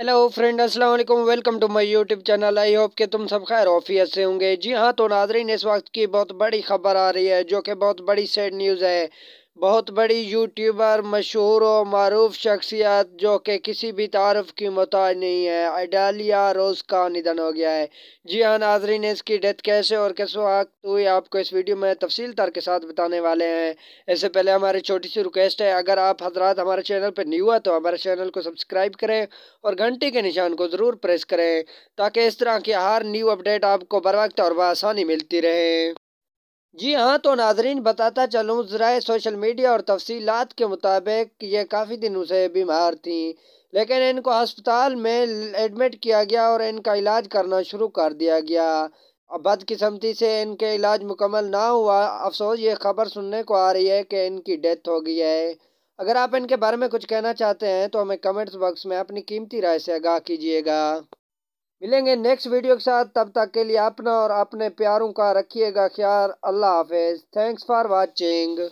hello friend अस्सलाम वालेकुम welcome to my YouTube channel I hope के तुम सब खैर ऑफियत से होंगे जी हाँ तो नाजरीन इस वक्त की बहुत बड़ी खबर आ रही है जो कि बहुत बड़ी सैड न्यूज़ है बहुत बड़ी यूट्यूबर मशहूर और मरूफ शख्सियत जो कि किसी भी तारफ़ की मोहताज नहीं है अडालिया रोज़ का निधन हो गया है जी हाँ नाजरीन इसकी डेथ कैसे और किस वक्त हुई आपको इस वीडियो में तफसील तार के साथ बताने वाले हैं इससे पहले हमारी छोटी सी रिक्वेस्ट है अगर आप हजरात हमारे चैनल पर न्यू है तो हमारे चैनल को सब्सक्राइब करें और घंटे के निशान को ज़रूर प्रेस करें ताकि इस तरह की हर न्यू अपडेट आपको बर वक्त और बसानी मिलती रहे जी हाँ तो नाजरीन बताता चलूँ ज़रा सोशल मीडिया और तफसीलात के मुताबिक ये काफ़ी दिनों से बीमार थी लेकिन इनको अस्पताल में एडमिट किया गया और इनका इलाज करना शुरू कर दिया गया बदकिस्मती से इनके इलाज मुकम्मल ना हुआ अफसोस ये खबर सुनने को आ रही है कि इनकी डेथ हो गई है अगर आप इनके बारे में कुछ कहना चाहते हैं तो हमें कमेंट्स बॉक्स में अपनी कीमती राय से आगाह कीजिएगा मिलेंगे नेक्स्ट वीडियो के साथ तब तक के लिए अपना और अपने प्यारों का रखिएगा ख्याल अल्लाह हाफिज़ थैंक्स फॉर वॉचिंग